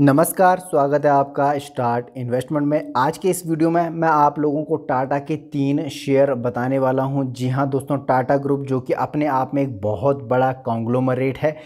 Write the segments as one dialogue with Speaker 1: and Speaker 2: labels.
Speaker 1: नमस्कार स्वागत है आपका स्टार्ट इन्वेस्टमेंट में आज के इस वीडियो में मैं आप लोगों को टाटा के तीन शेयर बताने वाला हूं जी हां दोस्तों टाटा ग्रुप जो कि अपने आप में एक बहुत बड़ा कॉन्ग्लोमरेट है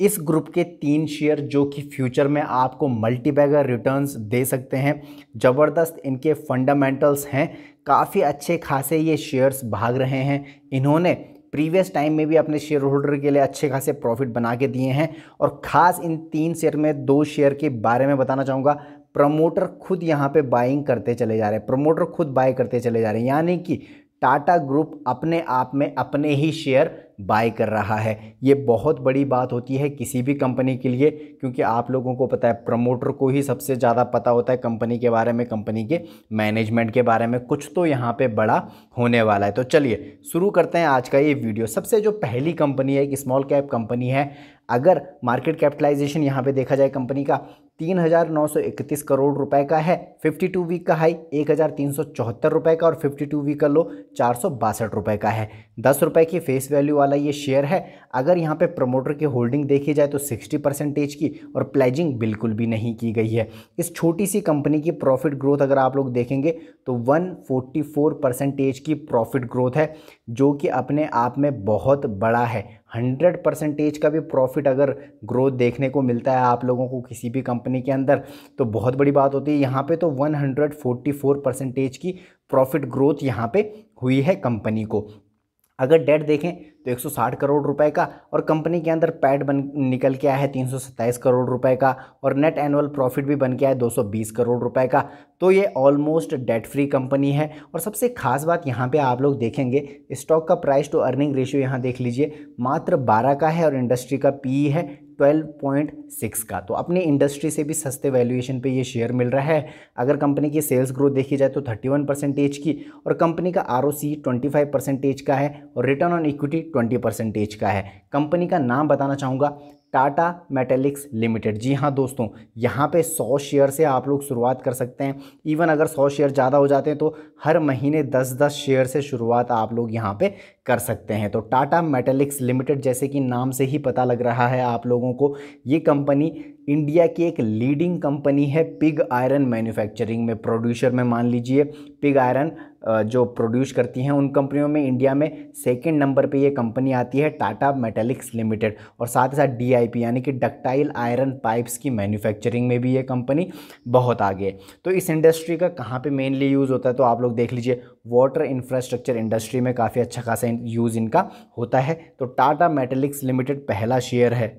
Speaker 1: इस ग्रुप के तीन शेयर जो कि फ्यूचर में आपको मल्टीबैगर रिटर्न्स दे सकते हैं ज़बरदस्त इनके फंडामेंटल्स हैं काफ़ी अच्छे खासे ये शेयर्स भाग रहे हैं इन्होंने प्रीवियस टाइम में भी अपने शेयर होल्डर के लिए अच्छे खासे प्रॉफिट बना के दिए हैं और ख़ास इन तीन शेयर में दो शेयर के बारे में बताना चाहूँगा प्रमोटर खुद यहाँ पे बाइंग करते चले जा रहे हैं प्रमोटर खुद बाय करते चले जा रहे हैं यानी कि टाटा ग्रुप अपने आप में अपने ही शेयर बाय कर रहा है ये बहुत बड़ी बात होती है किसी भी कंपनी के लिए क्योंकि आप लोगों को पता है प्रमोटर को ही सबसे ज़्यादा पता होता है कंपनी के बारे में कंपनी के मैनेजमेंट के बारे में कुछ तो यहाँ पे बड़ा होने वाला है तो चलिए शुरू करते हैं आज का ये वीडियो सबसे जो पहली कंपनी है एक स्मॉल कैप कंपनी है अगर मार्केट कैपिटलाइजेशन यहाँ पे देखा जाए कंपनी का तीन हज़ार नौ सौ इकतीस करोड़ रुपए का है फिफ्टी टू वीक का हाई एक हज़ार तीन सौ चौहत्तर रुपये का और फिफ्टी टू वीक का लो चार सौ बासठ रुपये का है दस रुपये की फेस वैल्यू वाला ये शेयर है अगर यहाँ पे प्रमोटर की होल्डिंग देखी जाए तो सिक्सटी परसेंटेज की और प्लेजिंग बिल्कुल भी नहीं की गई है इस छोटी सी कंपनी की प्रॉफिट ग्रोथ अगर आप लोग देखेंगे तो वन फोर्टी फोर परसेंटेज की प्रॉफिट ग्रोथ है जो कि अपने आप में बहुत बड़ा है हंड्रेड परसेंटेज का भी प्रॉफिट अगर ग्रोथ देखने को मिलता है आप लोगों को किसी भी कंपनी के अंदर तो बहुत बड़ी बात होती है यहाँ पे तो one hundred forty four percentage की प्रॉफिट ग्रोथ यहाँ पे हुई है कंपनी को अगर डेट देखें तो 160 करोड़ रुपए का और कंपनी के अंदर पैड बन निकल के आया है तीन करोड़ रुपए का और नेट एनुअल प्रॉफिट भी बन के आया है 220 करोड़ रुपए का तो ये ऑलमोस्ट डेट फ्री कंपनी है और सबसे खास बात यहाँ पे आप लोग देखेंगे स्टॉक का प्राइस टू अर्निंग रेशियो यहाँ देख लीजिए मात्र 12 का है और इंडस्ट्री का पी e है 12.6 का तो अपनी इंडस्ट्री से भी सस्ते वैल्यूएशन पे ये शेयर मिल रहा है अगर कंपनी की सेल्स ग्रोथ देखी जाए तो 31 परसेंटेज की और कंपनी का R O C twenty percentage का है और रिटर्न ऑन इक्विटी 20 परसेंटेज का है कंपनी का नाम बताना चाहूँगा टाटा मेटेलिक्स लिमिटेड जी हाँ दोस्तों यहाँ पे 100 शेयर से आप लोग शुरुआत कर सकते हैं इवन अगर 100 शेयर ज़्यादा हो जाते हैं तो हर महीने 10-10 शेयर से शुरुआत आप लोग यहाँ पे कर सकते हैं तो टाटा मेटेलिक्स लिमिटेड जैसे कि नाम से ही पता लग रहा है आप लोगों को ये कंपनी इंडिया की एक लीडिंग कंपनी है पिग आयरन मैन्युफैक्चरिंग में प्रोड्यूसर में मान लीजिए पिग आयरन जो प्रोड्यूस करती हैं उन कंपनियों में इंडिया में सेकेंड नंबर पर ये कंपनी आती है टाटा मेटेलिक्स लिमिटेड और साथ ही साथ डी यानी कि डक्टाइल आयरन पाइप्स की मैन्युफैक्चरिंग में भी ये कंपनी बहुत आगे है तो इस इंडस्ट्री का कहाँ पे मेनली यूज़ होता है तो आप लोग देख लीजिए वाटर इंफ्रास्ट्रक्चर इंडस्ट्री में काफ़ी अच्छा खासा यूज़ इनका होता है तो टाटा मेटेलिक्स लिमिटेड पहला शेयर है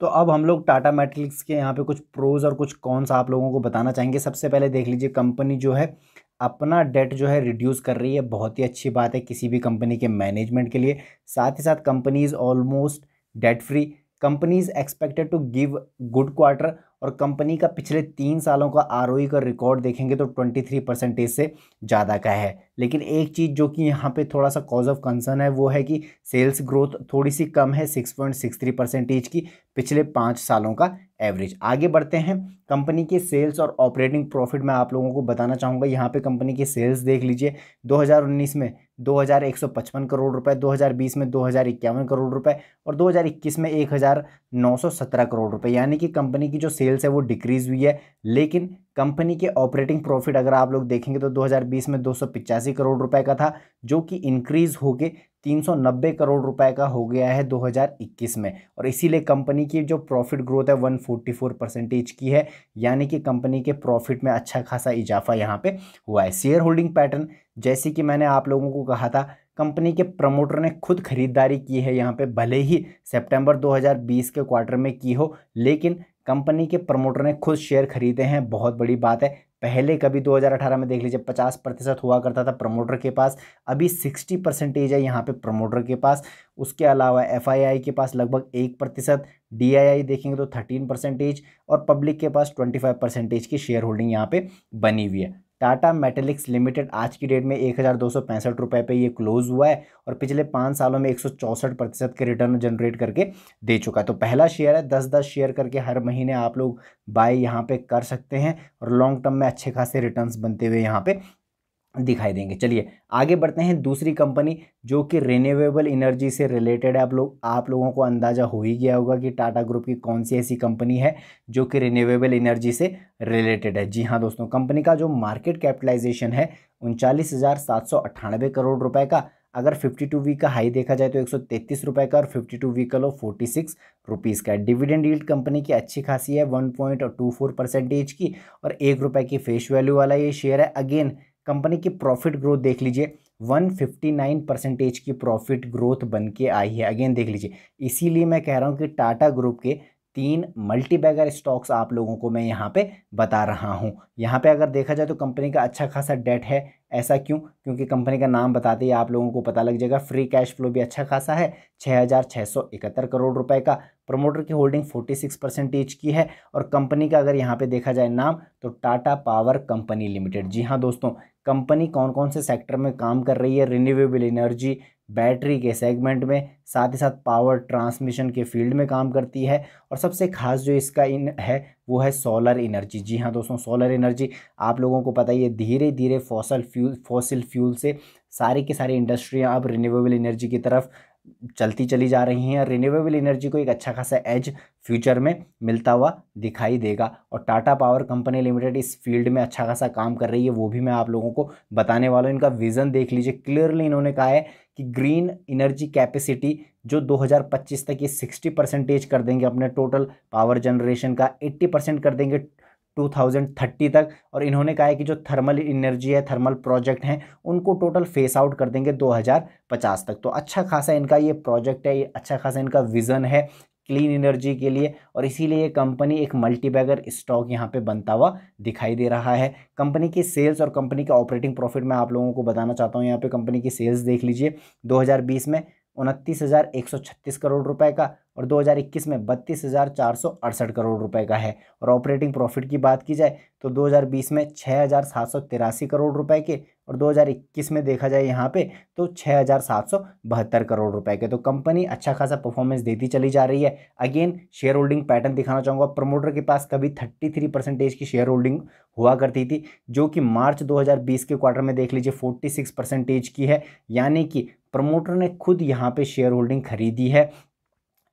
Speaker 1: तो अब हम लोग टाटा मेटलिक्स के यहाँ पे कुछ प्रोज और कुछ कॉन्स आप लोगों को बताना चाहेंगे सबसे पहले देख लीजिए कंपनी जो है अपना डेट जो है रिड्यूस कर रही है बहुत ही अच्छी बात है किसी भी कंपनी के मैनेजमेंट के लिए साथ ही साथ companies almost debt free companies expected to give good quarter और कंपनी का पिछले तीन सालों का आर का रिकॉर्ड देखेंगे तो ट्वेंटी थ्री परसेंटेज से ज़्यादा का है लेकिन एक चीज़ जो कि यहाँ पे थोड़ा सा कॉज ऑफ कंसर्न है वो है कि सेल्स ग्रोथ थोड़ी सी कम है six point six three percentage की पिछले पाँच सालों का एवरेज आगे बढ़ते हैं कंपनी के सेल्स और ऑपरेटिंग प्रॉफिट मैं आप लोगों को बताना चाहूँगा यहाँ पे कंपनी के सेल्स देख लीजिए 2019 में 2155 करोड़ रुपए 2020 में दो करोड़ रुपए और 2021 में 1917 करोड़ रुपए यानी कि कंपनी की जो सेल्स है वो डिक्रीज़ हुई है लेकिन कंपनी के ऑपरेटिंग प्रॉफिट अगर आप लोग देखेंगे तो 2020 में दो करोड़ रुपए का था जो कि इंक्रीज होके 390 करोड़ रुपए का हो गया है 2021 में और इसीलिए कंपनी की जो प्रॉफिट ग्रोथ है 144 परसेंटेज की है यानी कि कंपनी के प्रॉफिट में अच्छा खासा इजाफा यहाँ पे हुआ है शेयर होल्डिंग पैटर्न जैसे कि मैंने आप लोगों को कहा था कंपनी के प्रमोटर ने खुद खरीदारी की है यहाँ पे भले ही सितंबर 2020 के क्वार्टर में की हो लेकिन कंपनी के प्रमोटर ने खुद शेयर खरीदे हैं बहुत बड़ी बात है पहले कभी 2018 में देख लीजिए 50 प्रतिशत हुआ करता था प्रमोटर के पास अभी 60 परसेंटेज है यहाँ पे प्रमोटर के पास उसके अलावा एफआईआई के पास लगभग एक प्रतिशत डी देखेंगे तो 13 परसेंटेज और पब्लिक के पास 25 परसेंटेज की शेयर होल्डिंग यहाँ पे बनी हुई है टाटा मेटेलिक्स लिमिटेड आज की डेट में एक हज़ार दो सौ पैंसठ रुपये पर ये क्लोज़ हुआ है और पिछले पाँच सालों में एक सौ चौंसठ प्रतिशत के रिटर्न जनरेट करके दे चुका है तो पहला शेयर है दस दस शेयर करके हर महीने आप लोग बाय यहाँ पे कर सकते हैं और लॉन्ग टर्म में अच्छे खासे रिटर्न्स बनते हुए यहाँ पे दिखाई देंगे चलिए आगे बढ़ते हैं दूसरी कंपनी जो कि रिन्यूएबल एनर्जी से रिलेटेड है आप लोग आप लोगों को अंदाज़ा हो ही गया होगा कि टाटा ग्रुप की कौन सी ऐसी कंपनी है जो कि रिन्यूएबल एनर्जी से रिलेटेड है जी हाँ दोस्तों कंपनी का जो मार्केट कैपिटलाइजेशन है उनचालीस हज़ार सात सौ अट्ठानबे करोड़ रुपए का अगर 52 वीक का हाई देखा जाए तो एक सौ का और 52 वीक का लो 46 रुपीस का डिविडेंड यील्ड कंपनी की अच्छी खासी है 1.24 परसेंटेज की और एक रुपए की फेस वैल्यू वाला ये शेयर है अगेन कंपनी की प्रॉफिट ग्रोथ देख लीजिए 159 परसेंटेज की प्रॉफिट ग्रोथ बन के आई है अगेन देख लीजिए इसीलिए मैं कह रहा हूँ कि टाटा ग्रुप के तीन मल्टी बैगर स्टॉक्स आप लोगों को मैं यहाँ पे बता रहा हूँ यहाँ पे अगर देखा जाए तो कंपनी का अच्छा खासा डेट है ऐसा क्यों क्योंकि कंपनी का नाम बताते ही आप लोगों को पता लग जाएगा फ्री कैश फ्लो भी अच्छा खासा है छः करोड़ रुपए का प्रमोटर की होल्डिंग 46 परसेंटेज की है और कंपनी का अगर यहाँ पे देखा जाए नाम तो टाटा पावर कंपनी लिमिटेड जी हाँ दोस्तों कंपनी कौन कौन से सेक्टर में काम कर रही है रिन्यूएबल एनर्जी बैटरी के सेगमेंट में साथ ही साथ पावर ट्रांसमिशन के फील्ड में काम करती है और सबसे खास जो इसका इन है वो है सोलर एनर्जी जी हाँ दोस्तों सोलर एनर्जी आप लोगों को पता ही है धीरे धीरे फॉसल फ्यूल फॉसिल फ्यूल से सारी की सारी इंडस्ट्रियाँ अब रिन्यूएबल एनर्जी की तरफ चलती चली जा रही हैं रिन्यूएबल एनर्जी को एक अच्छा खासा एज फ्यूचर में मिलता हुआ दिखाई देगा और टाटा पावर कंपनी लिमिटेड इस फील्ड में अच्छा खासा काम कर रही है वो भी मैं आप लोगों को बताने वाला हूँ इनका विज़न देख लीजिए क्लियरली इन्होंने कहा है कि ग्रीन एनर्जी कैपेसिटी जो 2025 तक ये 60 परसेंटेज कर देंगे अपने टोटल पावर जनरेशन का 80 परसेंट कर देंगे 2030 तक और इन्होंने कहा है कि जो थर्मल एनर्जी है थर्मल प्रोजेक्ट हैं उनको टोटल फेस आउट कर देंगे 2050 तक तो अच्छा खासा इनका ये प्रोजेक्ट है ये अच्छा खासा इनका विज़न है क्लीन एनर्जी के लिए और इसीलिए ये कंपनी एक मल्टीबैगर स्टॉक यहाँ पे बनता हुआ दिखाई दे रहा है कंपनी की सेल्स और कंपनी का ऑपरेटिंग प्रॉफिट मैं आप लोगों को बताना चाहता हूँ यहाँ पे कंपनी की सेल्स देख लीजिए 2020 में उनतीस हज़ार एक सौ छत्तीस करोड़ रुपए का और 2021 में बत्तीस करोड़ रुपए का है और ऑपरेटिंग प्रॉफिट की बात की जाए तो 2020 में छः करोड़ रुपए के और 2021 में देखा जाए यहाँ पे तो छः करोड़ रुपए के तो कंपनी अच्छा खासा परफॉर्मेंस देती चली जा रही है अगेन शेयर होल्डिंग पैटर्न दिखाना चाहूँगा प्रमोटर के पास कभी 33 परसेंटेज की शेयर होल्डिंग हुआ करती थी जो कि मार्च 2020 के क्वार्टर में देख लीजिए 46 परसेंटेज की है यानी कि प्रमोटर ने खुद यहाँ पे शेयर होल्डिंग खरीदी है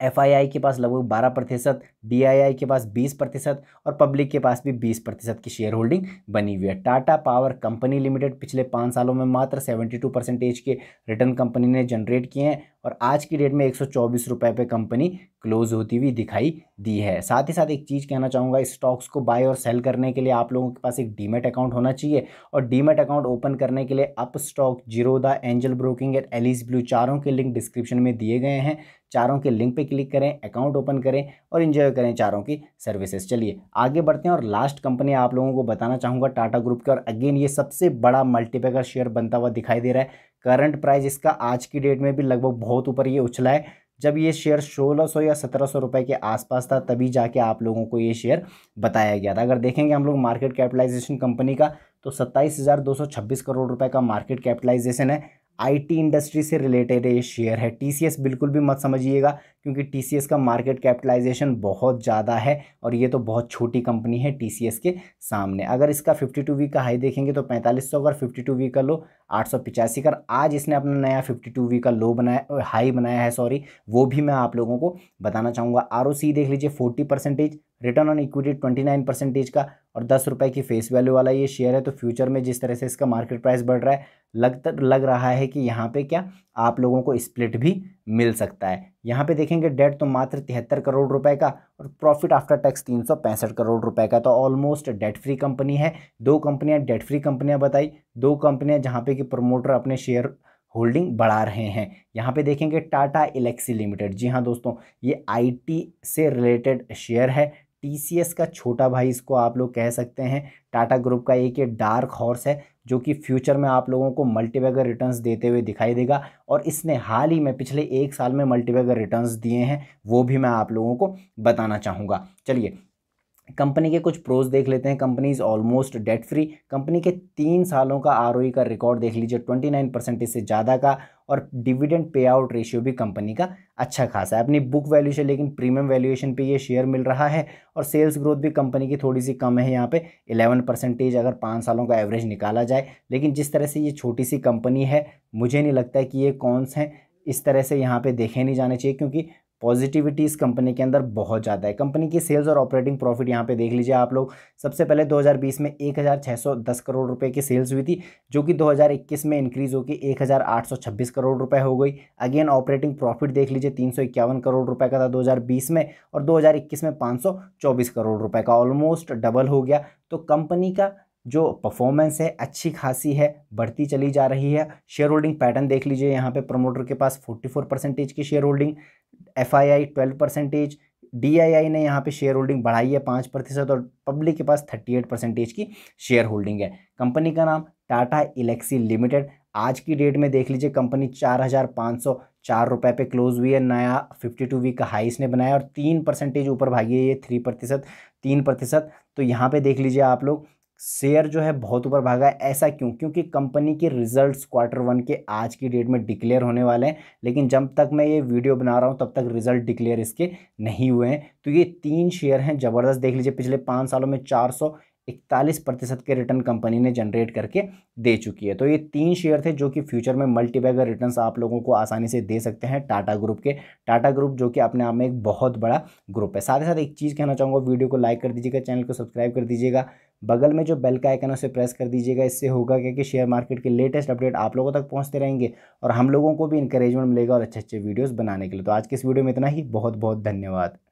Speaker 1: एफ के पास लगभग बारह प्रतिशत डी के पास 20 प्रतिशत और पब्लिक के पास भी 20 प्रतिशत की शेयर होल्डिंग बनी हुई है टाटा पावर कंपनी लिमिटेड पिछले पाँच सालों में मात्र 72 परसेंटेज के रिटर्न कंपनी ने जनरेट किए हैं और आज की डेट में एक सौ पे कंपनी क्लोज होती हुई दिखाई दी है साथ ही साथ एक चीज़ कहना चाहूँगा स्टॉक्स को बाय और सेल करने के लिए आप लोगों के पास एक डीमेट अकाउंट होना चाहिए और डीमेट अकाउंट ओपन करने के लिए Upstox Zerodha Angel broking and Alice Blue चारों के लिंक डिस्क्रिप्शन में दिए गए हैं चारों के लिंक पर क्लिक करें अकाउंट ओपन करें और इन्जॉय करें चारों की सर्विसेज चलिए आगे बढ़ते हैं और लास्ट कंपनी आप लोगों को बताना चाहूँगा टाटा ग्रुप की और अगेन ये सबसे बड़ा मल्टीपैकर शेयर बनता हुआ दिखाई दे रहा है करंट प्राइस इसका आज की डेट में भी लगभग बहुत ऊपर ये उछला है जब ये शेयर 1600 या 1700 रुपए के आसपास था तभी जाके आप लोगों को ये शेयर बताया गया था अगर देखेंगे हम लोग मार्केट कैपिटलाइजेशन कंपनी का तो 27,226 करोड़ रुपए का मार्केट कैपिटलाइजेशन है आईटी इंडस्ट्री से रिलेटेड ये शेयर है टीसीएस बिल्कुल भी मत समझिएगा क्योंकि टीसीएस का मार्केट कैपिटलाइजेशन बहुत ज़्यादा है और ये तो बहुत छोटी कंपनी है टीसीएस के सामने अगर इसका 52 वीक का हाई देखेंगे तो 4500 फिफ़्टी टू वी का लो आठ सौ पिचासी कर आज इसने अपना नया फिफ्टी टू वी का लो बनाया हाई बनाया है सॉरी वो भी मैं आप लोगों को बताना चाहूँगा आर देख लीजिए forty percentage return on equity twenty nine percentage का और दस रुपये की फेस वैल्यू वाला ये शेयर है तो फ्यूचर में जिस तरह से इसका मार्केट प्राइस बढ़ रहा है लग लग रहा है कि यहाँ पे क्या आप लोगों को स्प्लिट भी मिल सकता है यहाँ पे देखेंगे डेट तो मात्र तिहत्तर करोड़ रुपए का और प्रॉफिट आफ्टर टैक्स तीन सौ पैंसठ करोड़ रुपए का तो ऑलमोस्ट डेट फ्री कंपनी है दो कंपनियाँ डेट फ्री कंपनियाँ बताई दो कंपनियाँ जहाँ पे कि प्रमोटर अपने शेयर होल्डिंग बढ़ा रहे हैं यहाँ पे देखेंगे टाटा इलेक्सी लिमिटेड जी हाँ दोस्तों ये आईटी से रिलेटेड शेयर है टी का छोटा भाई इसको आप लोग कह सकते हैं टाटा ग्रुप का एक ये डार्क हॉर्स है जो कि फ्यूचर में आप लोगों को मल्टीबैगर रिटर्न्स देते हुए दिखाई देगा और इसने हाल ही में पिछले एक साल में मल्टीबैगर रिटर्न्स दिए हैं वो भी मैं आप लोगों को बताना चाहूँगा चलिए कंपनी के कुछ प्रोज देख लेते हैं company is almost debt free company के तीन सालों का आर का रिकॉर्ड देख लीजिए ट्वेंटी नाइन परसेंटेज से ज़्यादा का और डिविडेंड पे आउट रेशियो भी कंपनी का अच्छा खासा है अपनी बुक वैल्यू से लेकिन प्रीमियम वैल्यूएशन पे ये शेयर मिल रहा है और सेल्स ग्रोथ भी कंपनी की थोड़ी सी कम है यहाँ पे 11 परसेंटेज अगर पाँच सालों का एवरेज निकाला जाए लेकिन जिस तरह से ये छोटी सी कंपनी है मुझे नहीं लगता है कि ये कौनस हैं इस तरह से यहाँ पे देखे नहीं जाने चाहिए क्योंकि पॉजिटिविटी इस कंपनी के अंदर बहुत ज़्यादा है कंपनी की सेल्स और ऑपरेटिंग प्रॉफिट यहाँ पे देख लीजिए आप लोग सबसे पहले 2020 में 1610 करोड़ रुपए की सेल्स हुई थी जो कि 2021 में इंक्रीज होकर 1826 करोड़ रुपए हो गई अगेन ऑपरेटिंग प्रॉफिट देख लीजिए तीन करोड़ रुपए का था 2020 में और 2021 में पाँच करोड़ रुपए का ऑलमोस्ट डबल हो गया तो कंपनी का जो परफॉर्मेंस है अच्छी खासी है बढ़ती चली जा रही है शेयर होल्डिंग पैटर्न देख लीजिए यहाँ पे प्रमोटर के पास 44 परसेंटेज की share holding F I I twelve percentage D I I ने यहाँ पे शेयर होल्डिंग बढ़ाई है पाँच प्रतिशत और पब्लिक के पास थर्टी एट परसेंटेज की शेयर होल्डिंग है कंपनी का नाम टाटा इलेक्सी लिमिटेड आज की डेट में देख लीजिए कंपनी चार हज़ार पाँच सौ चार रुपये पे क्लोज हुई है नया फिफ्टी टू वीक का हाई इसने बनाया और तीन परसेंटेज ऊपर भागी है ये थ्री प्रतिशत तीन प्रतिशत तो यहाँ पे देख लीजिए आप लोग शेयर जो है बहुत ऊपर भागा है ऐसा क्यों क्योंकि कंपनी के रिजल्ट्स क्वार्टर वन के आज की डेट में डिक्लेयर होने वाले हैं लेकिन जब तक मैं ये वीडियो बना रहा हूँ तब तक रिजल्ट डिक्लेयर इसके नहीं हुए हैं तो ये तीन शेयर हैं ज़बरदस्त देख लीजिए पिछले पाँच सालों में चार सौ इकतालीस प्रतिशत के रिटर्न कंपनी ने जनरेट करके दे चुकी है तो ये तीन शेयर थे जो कि फ्यूचर में मल्टीबैगर रिटर्न्स आप लोगों को आसानी से दे सकते हैं टाटा ग्रुप के टाटा ग्रुप जो कि अपने आप में एक बहुत बड़ा ग्रुप है साथ ही साथ एक चीज़ कहना चाहूँगा वीडियो को लाइक कर दीजिएगा चैनल को सब्सक्राइब कर दीजिएगा बगल में जो बेल का आइकन है उसे प्रेस कर दीजिएगा इससे होगा क्या कि शेयर मार्केट के लेटेस्ट अपडेट आप लोगों तक पहुँचते रहेंगे और हम लोगों को भी इंकरेजमेंट मिलेगा और अच्छे अच्छे वीडियोज़ बनाने के लिए तो आज के इस वीडियो में इतना ही बहुत बहुत धन्यवाद